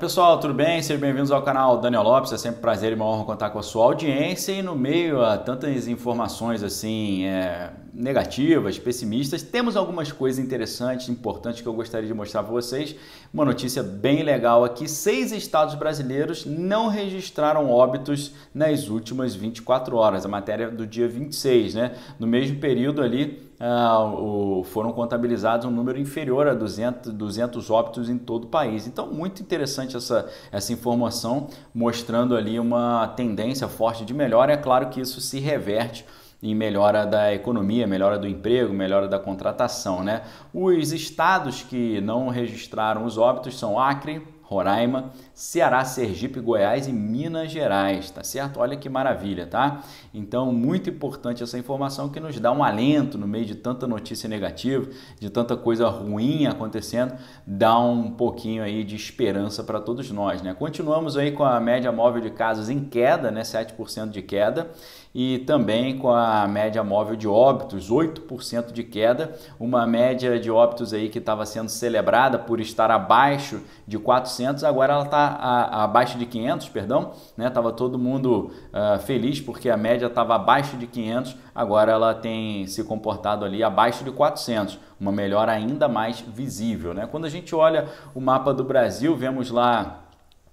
pessoal, tudo bem? Sejam bem-vindos ao canal Daniel Lopes. É sempre um prazer e uma honra contar com a sua audiência. E no meio a tantas informações assim, é, negativas, pessimistas, temos algumas coisas interessantes, importantes que eu gostaria de mostrar para vocês. Uma notícia bem legal aqui: seis estados brasileiros não registraram óbitos nas últimas 24 horas. A matéria do dia 26, né? No mesmo período ali, ah, o, foram contabilizados um número inferior a 200, 200 óbitos em todo o país. Então, muito interessante essa, essa informação, mostrando ali uma tendência forte de melhora. É claro que isso se reverte em melhora da economia, melhora do emprego, melhora da contratação. Né? Os estados que não registraram os óbitos são Acre, Roraima, Ceará, Sergipe, Goiás e Minas Gerais, tá certo? Olha que maravilha, tá? Então, muito importante essa informação que nos dá um alento no meio de tanta notícia negativa, de tanta coisa ruim acontecendo, dá um pouquinho aí de esperança para todos nós, né? Continuamos aí com a média móvel de casos em queda, né? 7% de queda, e também com a média móvel de óbitos, 8% de queda, uma média de óbitos aí que estava sendo celebrada por estar abaixo de 400, agora ela está abaixo de 500, perdão, né? Tava todo mundo uh, feliz porque a média estava abaixo de 500, agora ela tem se comportado ali abaixo de 400, uma melhora ainda mais visível, né? Quando a gente olha o mapa do Brasil, vemos lá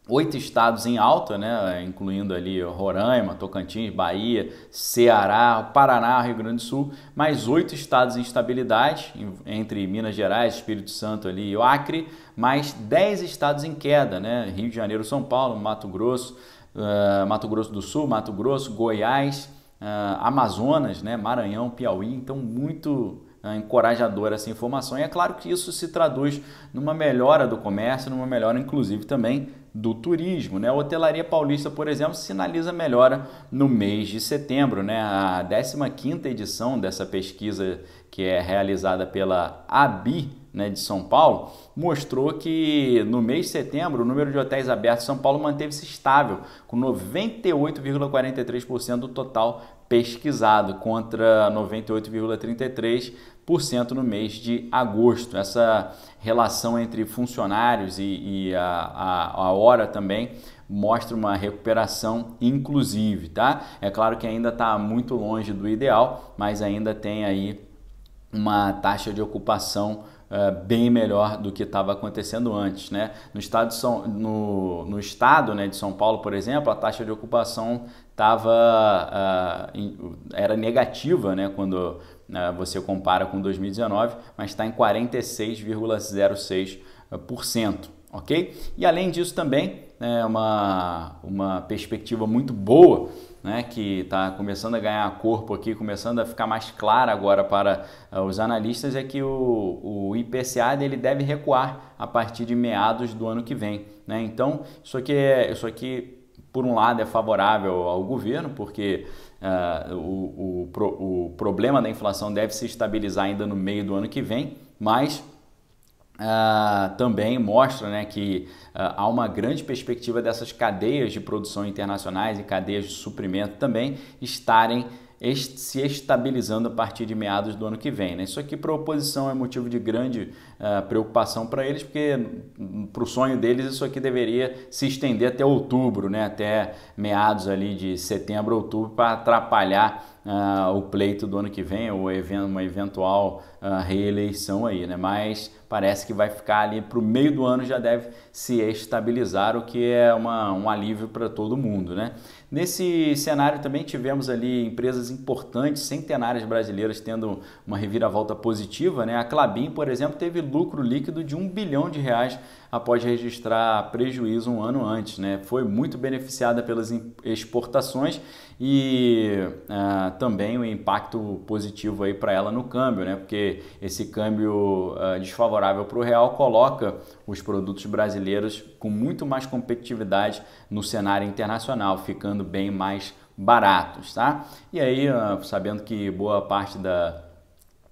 oito estados em alta, né, incluindo ali Roraima, Tocantins, Bahia, Ceará, Paraná, Rio Grande do Sul, mais oito estados em estabilidade, entre Minas Gerais, Espírito Santo ali e Acre, mais dez estados em queda, né, Rio de Janeiro, São Paulo, Mato Grosso, uh, Mato Grosso do Sul, Mato Grosso, Goiás, uh, Amazonas, né, Maranhão, Piauí, então muito né, encorajadora essa informação. E é claro que isso se traduz numa melhora do comércio, numa melhora, inclusive, também do turismo. Né? A Hotelaria Paulista, por exemplo, sinaliza melhora no mês de setembro. Né? A 15 edição dessa pesquisa que é realizada pela ABI, né, de São Paulo, mostrou que no mês de setembro o número de hotéis abertos em São Paulo manteve-se estável, com 98,43% do total pesquisado, contra 98,33% no mês de agosto. Essa relação entre funcionários e, e a, a, a hora também mostra uma recuperação inclusive, tá? É claro que ainda está muito longe do ideal, mas ainda tem aí uma taxa de ocupação é, bem melhor do que estava acontecendo antes. Né? No estado, de São, no, no estado né, de São Paulo, por exemplo, a taxa de ocupação tava, uh, era negativa né, quando uh, você compara com 2019, mas está em 46,06%. É, ok? E além disso também, né, uma, uma perspectiva muito boa, né, que está começando a ganhar corpo aqui, começando a ficar mais clara agora para uh, os analistas, é que o, o IPCA dele deve recuar a partir de meados do ano que vem. Né? Então, isso aqui, é, isso aqui, por um lado, é favorável ao governo, porque uh, o, o, o problema da inflação deve se estabilizar ainda no meio do ano que vem, mas ah, também mostra né, que uh, há uma grande perspectiva dessas cadeias de produção internacionais e cadeias de suprimento também estarem est se estabilizando a partir de meados do ano que vem. Né? Isso aqui para a oposição é motivo de grande uh, preocupação para eles, porque hum, para o sonho deles isso aqui deveria se estender até outubro, né? até meados ali de setembro, outubro, para atrapalhar ah, o pleito do ano que vem ou uma eventual ah, reeleição aí, né? Mas parece que vai ficar ali para o meio do ano já deve se estabilizar, o que é uma, um alívio para todo mundo, né? Nesse cenário também tivemos ali empresas importantes, centenárias brasileiras tendo uma reviravolta positiva, né? A Clabin, por exemplo, teve lucro líquido de um bilhão de reais após registrar prejuízo um ano antes, né? Foi muito beneficiada pelas exportações e ah, também um impacto positivo aí para ela no câmbio, né? Porque esse câmbio uh, desfavorável para o real coloca os produtos brasileiros com muito mais competitividade no cenário internacional, ficando bem mais baratos, tá? E aí, uh, sabendo que boa parte da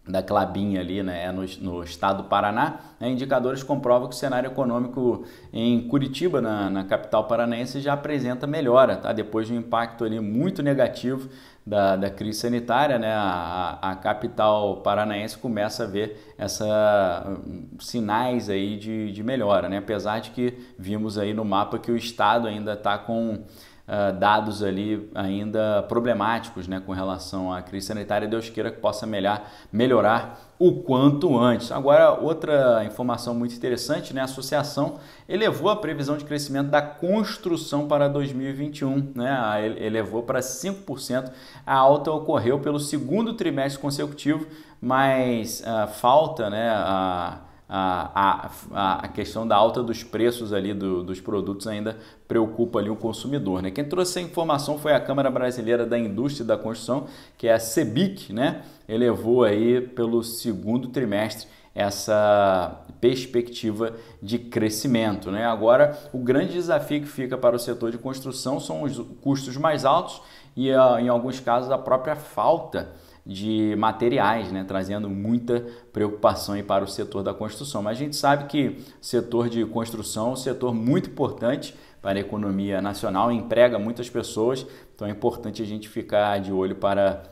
da clabinha ali, né, no, no, estado do Paraná, né, indicadores comprovam que o cenário econômico em Curitiba, na, na capital paranaense, já apresenta melhora, tá? depois de um impacto ali muito negativo da, da crise sanitária, né, a, a capital paranaense começa a ver essa, hum, sinais aí de, de melhora, né? apesar de que vimos aí no mapa que o estado ainda está com ah, dados ali ainda problemáticos né, com relação à crise sanitária. Deus queira que possa melhor, melhorar o quanto antes. Agora, outra informação muito interessante, né? a associação elevou a previsão de crescimento da construção para 2021, né? elevou para 5%. A alta ocorreu pelo segundo trimestre consecutivo, mas uh, falta né, a a, a, a questão da alta dos preços ali do, dos produtos ainda preocupa ali o consumidor. Né? Quem trouxe essa informação foi a Câmara Brasileira da Indústria e da Construção, que é a CEBIC, né? elevou aí pelo segundo trimestre essa perspectiva de crescimento. Né? Agora, o grande desafio que fica para o setor de construção são os custos mais altos e em alguns casos a própria falta de materiais, né, trazendo muita preocupação para o setor da construção. Mas a gente sabe que o setor de construção é um setor muito importante para a economia nacional, emprega muitas pessoas, então é importante a gente ficar de olho para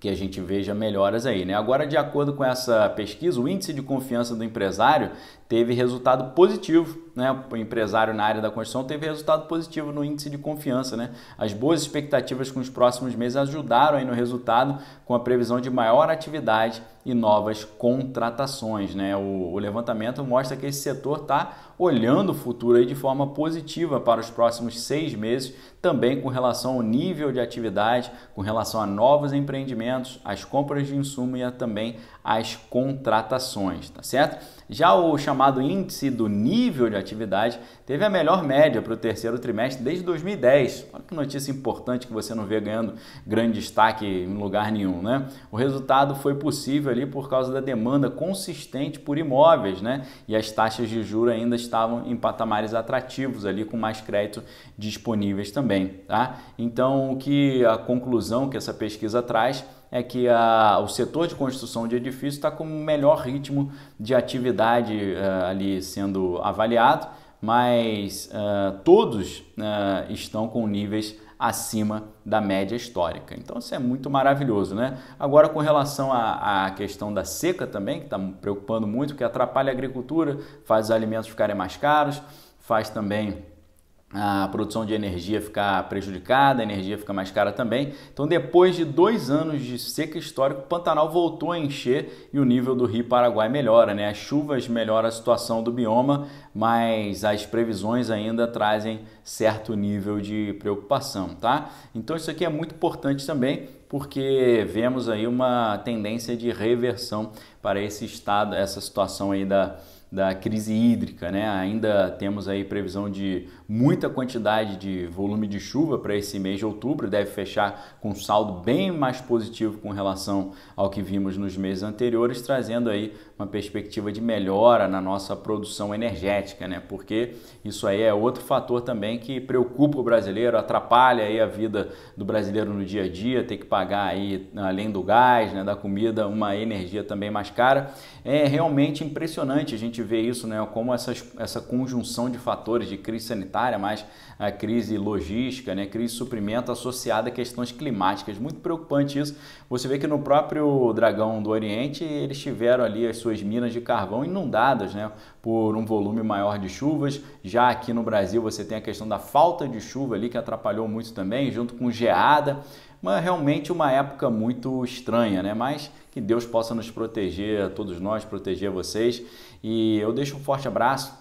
que a gente veja melhoras aí. Né? Agora, de acordo com essa pesquisa, o índice de confiança do empresário teve resultado positivo. Né? O empresário na área da construção teve resultado positivo no índice de confiança. Né? As boas expectativas com os próximos meses ajudaram aí no resultado, com a previsão de maior atividade e novas contratações. Né? O, o levantamento mostra que esse setor está olhando o futuro aí de forma positiva para os próximos seis meses, também com relação ao nível de atividade, com relação a novos empreendimentos, as compras de insumo e a, também as contratações, tá certo? Já o chamado índice do nível de atividade teve a melhor média para o terceiro trimestre desde 2010. Olha que notícia importante que você não vê ganhando grande destaque em lugar nenhum, né? O resultado foi possível ali por causa da demanda consistente por imóveis, né? E as taxas de juros ainda estavam em patamares atrativos ali com mais crédito disponíveis também, tá? Então, o que a conclusão que essa pesquisa traz é que a, o setor de construção de edifícios está com o melhor ritmo de atividade uh, ali sendo avaliado, mas uh, todos uh, estão com níveis acima da média histórica. Então isso é muito maravilhoso, né? Agora com relação à, questão da seca também, que está preocupando muito, que atrapalha a agricultura, faz os alimentos ficarem mais caros, faz também a produção de energia ficar prejudicada, a energia fica mais cara também. Então, depois de dois anos de seca histórica, o Pantanal voltou a encher e o nível do Rio Paraguai melhora, né? As chuvas melhoram a situação do bioma, mas as previsões ainda trazem certo nível de preocupação, tá? Então, isso aqui é muito importante também, porque vemos aí uma tendência de reversão para esse estado, essa situação aí da da crise hídrica, né? Ainda temos aí previsão de muita quantidade de volume de chuva para esse mês de outubro, deve fechar com um saldo bem mais positivo com relação ao que vimos nos meses anteriores, trazendo aí uma perspectiva de melhora na nossa produção energética, né? Porque isso aí é outro fator também que preocupa o brasileiro, atrapalha aí a vida do brasileiro no dia a dia, ter que pagar aí além do gás, né, da comida, uma energia também mais cara. É realmente impressionante a gente gente vê isso, né, como essa essa conjunção de fatores de crise sanitária, mais a ah, crise logística, né, crise de suprimento associada a questões climáticas. Muito preocupante isso. Você vê que no próprio Dragão do Oriente eles tiveram ali as suas minas de carvão inundadas, né? por um volume maior de chuvas. Já aqui no Brasil você tem a questão da falta de chuva ali que atrapalhou muito também, junto com geada. Mas realmente uma época muito estranha, né? Mas que Deus possa nos proteger, a todos nós, proteger vocês. E eu deixo um forte abraço.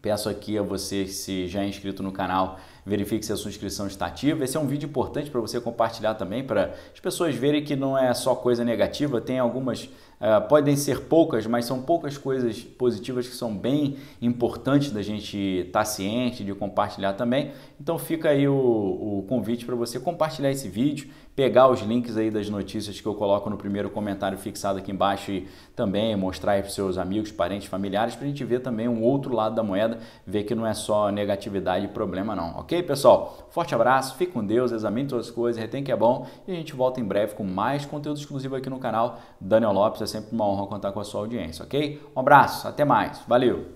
Peço aqui a você, se já é inscrito no canal, verifique se a sua inscrição está ativa. Esse é um vídeo importante para você compartilhar também, para as pessoas verem que não é só coisa negativa, tem algumas, uh, podem ser poucas, mas são poucas coisas positivas que são bem importantes da gente estar tá ciente, de compartilhar também. Então fica aí o, o convite para você compartilhar esse vídeo, pegar os links aí das notícias que eu coloco no primeiro comentário fixado aqui embaixo e também mostrar para seus amigos, parentes, familiares, para a gente ver também um outro lado da moeda, ver que não é só negatividade e problema não, ok? Ok, pessoal? Forte abraço, fique com Deus, examine todas as coisas, retém que é bom e a gente volta em breve com mais conteúdo exclusivo aqui no canal. Daniel Lopes, é sempre uma honra contar com a sua audiência, ok? Um abraço, até mais, valeu!